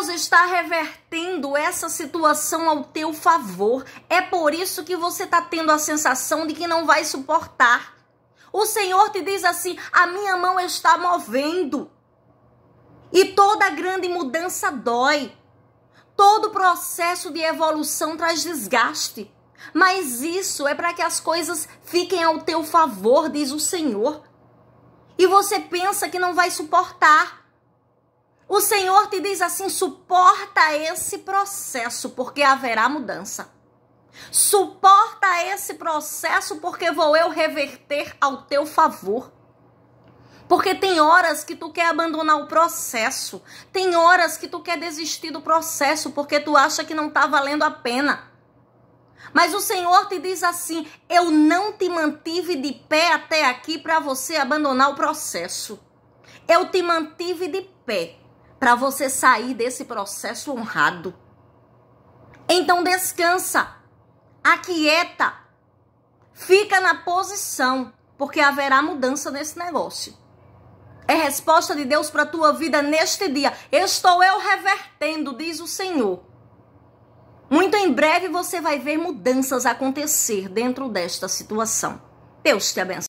Deus está revertendo essa situação ao teu favor. É por isso que você está tendo a sensação de que não vai suportar. O Senhor te diz assim: a minha mão está movendo. E toda grande mudança dói. Todo processo de evolução traz desgaste. Mas isso é para que as coisas fiquem ao teu favor, diz o Senhor. E você pensa que não vai suportar. O Senhor te diz assim: suporta esse processo, porque haverá mudança. Suporta esse processo, porque vou eu reverter ao teu favor. Porque tem horas que tu quer abandonar o processo, tem horas que tu quer desistir do processo porque tu acha que não está valendo a pena. Mas o Senhor te diz assim: Eu não te mantive de pé até aqui para você abandonar o processo. Eu te mantive de pé para você sair desse processo honrado. Então descansa, aquieta, fica na posição, porque haverá mudança nesse negócio. É resposta de Deus para a tua vida neste dia. Estou eu revertendo, diz o Senhor. Muito em breve você vai ver mudanças acontecer dentro desta situação. Deus te abençoe.